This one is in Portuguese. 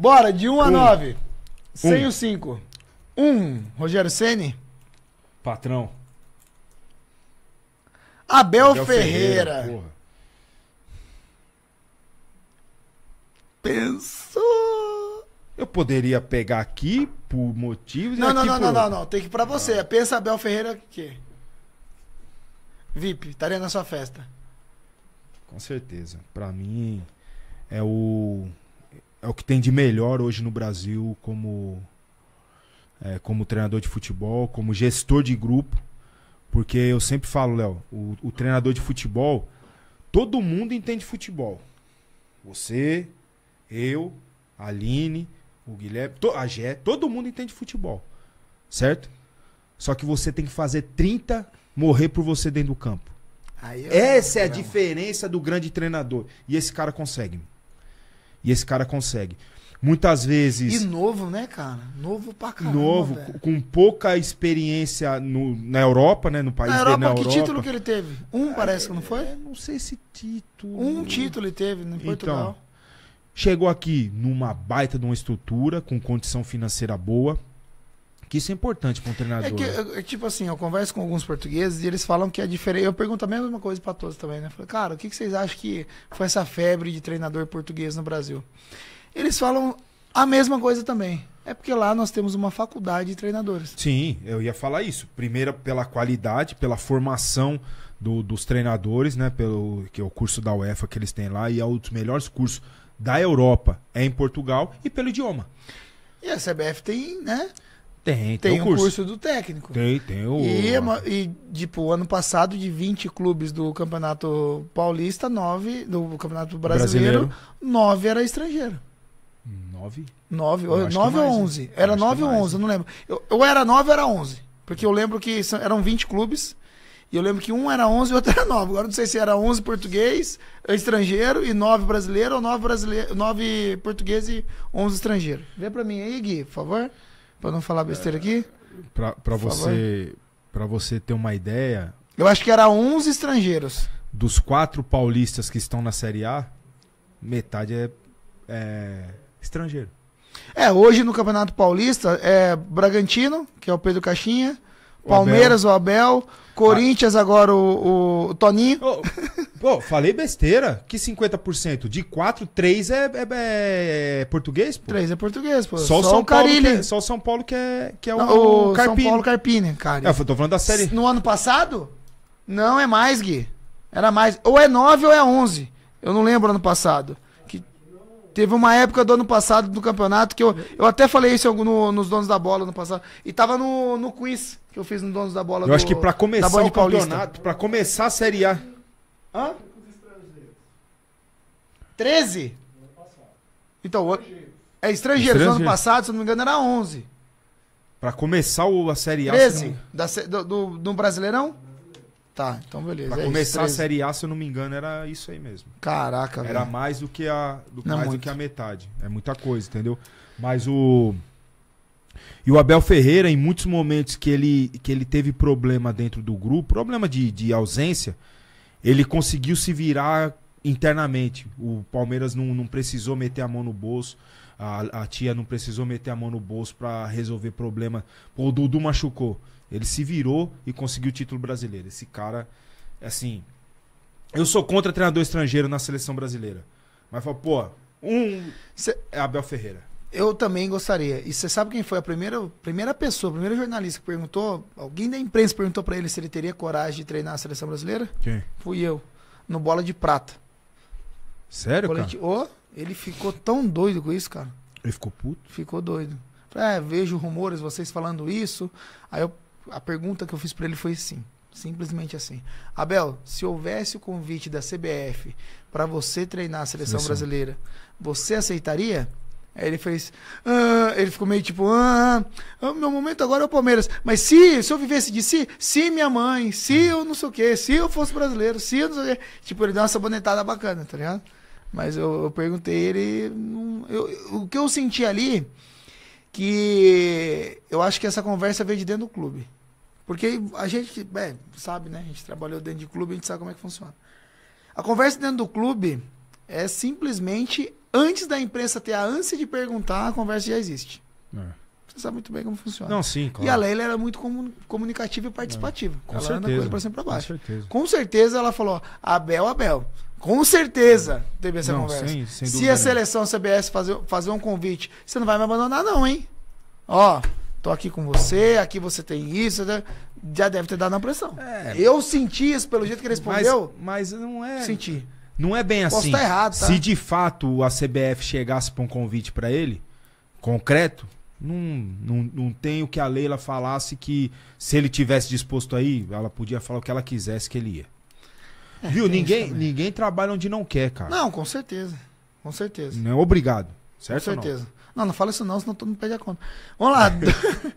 Bora, de 1 um a 9. Sem o 5. 1, Rogério Ceni. Patrão. Abel, Abel Ferreira. Ferreira Pensou. Eu poderia pegar aqui por motivos. Não, não, não, por... não, não, não, Tem que ir pra você. Ah. Pensa Abel Ferreira que. VIP, estaria na sua festa. Com certeza. Pra mim é o é o que tem de melhor hoje no Brasil como, é, como treinador de futebol, como gestor de grupo. Porque eu sempre falo, Léo, o, o treinador de futebol, todo mundo entende futebol. Você, eu, a Aline, o Guilherme, a Gé, todo mundo entende futebol. Certo? Só que você tem que fazer 30 morrer por você dentro do campo. É Essa é a diferença do grande treinador. E esse cara consegue. E esse cara consegue. Muitas vezes. E novo, né, cara? Novo pra caramba. Novo, velho. com pouca experiência no, na Europa, né? No país na Europa, dele, na que título que ele teve? Um, ah, parece que é, não foi? É, não sei se título. Um título ele teve em então, Portugal. Então, chegou aqui numa baita de uma estrutura, com condição financeira boa, que isso é importante para um treinador. É que, eu, né? é, é, tipo assim, eu converso com alguns portugueses e eles falam que é diferente. Eu pergunto a mesma coisa para todos também, né? Eu falo, cara, o que, que vocês acham que foi essa febre de treinador português no Brasil? Eles falam a mesma coisa também. É porque lá nós temos uma faculdade de treinadores. Sim, eu ia falar isso. Primeiro, pela qualidade, pela formação do, dos treinadores, né? Pelo, que é o curso da UEFA que eles têm lá, e é um dos melhores cursos da Europa, é em Portugal, e pelo idioma. E a CBF tem, né? Tem, tem, tem um o curso. curso. do técnico. Tem, tem o. E, é e, tipo, ano passado, de 20 clubes do Campeonato Paulista, 9, do Campeonato Brasileiro, 9 era estrangeiro. 9? 9, 9 ou 11. Era 9 ou 11, eu não lembro. Ou era 9 ou era 11. Porque eu lembro que são, eram 20 clubes. E eu lembro que um era 11 e o outro era 9. Agora não sei se era 11 português, estrangeiro e 9 brasileiro ou 9, brasileiro, 9 português e 11 estrangeiro. Vê pra mim aí, Gui, por favor. Para não falar besteira aqui? Para você, pra você ter uma ideia. Eu acho que era 11 estrangeiros. Dos quatro paulistas que estão na Série A, metade é, é estrangeiro. É, hoje no Campeonato Paulista é Bragantino, que é o Pedro Caixinha, o Palmeiras, Abel. o Abel, ah. Corinthians, agora o, o Toninho. Oh, Pô, falei besteira. Que 50%? De 4, 3 é, é, é português, pô? 3 é português, pô. Só, só o São Paulo Carilli. que, é- só o São Paulo que é, que é o, o Carpini. São Paulo Carpini, cara. É, eu tô falando da série. No ano passado? Não é mais, Gui. Era mais. Ou é 9 ou é 11. Eu não lembro ano passado. Que teve uma época do ano passado do campeonato que eu, eu até falei isso algum- no- nos Donos da Bola no passado. E tava no, no quiz que eu fiz no Donos da Bola. Eu do- acho que pra começar o campeonato, pra começar a Série A, Hã? 13? Então, é estrangeiro. No ano passado, se eu não me engano, era 11. Pra começar a Série A. 13? Não... Da, do, do, do, Brasileirão? Tá, então beleza. Pra é começar isso, a Série A, se eu não me engano, era isso aí mesmo. Caraca, velho. Era véio. mais do que a, do, não, mais do que a metade. É muita coisa, entendeu? Mas o. E o Abel Ferreira, em muitos momentos que ele, que ele teve problema dentro do grupo, problema de, de ausência, ele conseguiu se virar internamente. O Palmeiras não, não precisou meter a mão no bolso. A, a, tia não precisou meter a mão no bolso para resolver problema. Pô, o Dudu machucou. Ele se virou e conseguiu o título brasileiro. Esse cara, assim. Eu sou contra treinador estrangeiro na seleção brasileira. Mas fala, pô, um é Abel Ferreira. Eu também gostaria. E você sabe quem foi a primeira, primeira pessoa, o primeiro jornalista que perguntou? Alguém da imprensa perguntou para ele se ele teria coragem de treinar a seleção brasileira? Quem? Fui eu, no Bola de Prata. Sério, cara? Oh, ele ficou tão doido com isso, cara. Ele ficou puto? Ficou doido. É, ah, vejo rumores, vocês falando isso. Aí eu, a pergunta que eu fiz para ele foi assim, simplesmente assim. Abel, se houvesse o convite da CBF para você treinar a seleção Sim. brasileira, você aceitaria? Aí ele fez. Ah, ele ficou meio tipo. Ah, meu momento agora é o Palmeiras. Mas se, se eu vivesse de si, se minha mãe, se eu não sei o quê, se eu fosse brasileiro, se eu não sei o quê. Tipo, ele deu uma sabonetada bacana, tá ligado? Mas eu, eu perguntei ele. Não, eu, o que eu senti ali, que eu acho que essa conversa veio de dentro do clube. Porque a gente é, sabe, né? A gente trabalhou dentro de clube, a gente sabe como é que funciona. A conversa dentro do clube é simplesmente antes da imprensa ter a ânsia de perguntar, a conversa já existe. É. Você sabe muito bem como funciona. Não, sim, claro. E a Leila era muito comunicativa e participativa. É. Com ela certeza. coisa pra cima pra baixo. Com certeza. Com certeza ela falou, Abel, Abel. Com certeza teve essa não, conversa. Sem, sem Se a seleção CBS fazer, fazer um convite, você não vai me abandonar não, hein? Ó, tô aqui com você, aqui você tem isso, né? já deve ter dado uma pressão. É, eu senti isso pelo jeito que ele respondeu. Mas, mas não é... Senti. Não é bem Posso assim. Tá errado, tá? Se de fato a CBF chegasse para um convite para ele, concreto, não, não, não tem o que a Leila falasse que se ele tivesse disposto aí, ela podia falar o que ela quisesse que ele ia. É, Viu? Ninguém, ninguém trabalha onde não quer, cara. Não, com certeza. Com certeza. Não é obrigado. Certo? Com certeza. Não? não, não, fala isso não, senão todo mundo pega a conta. Vamos lá.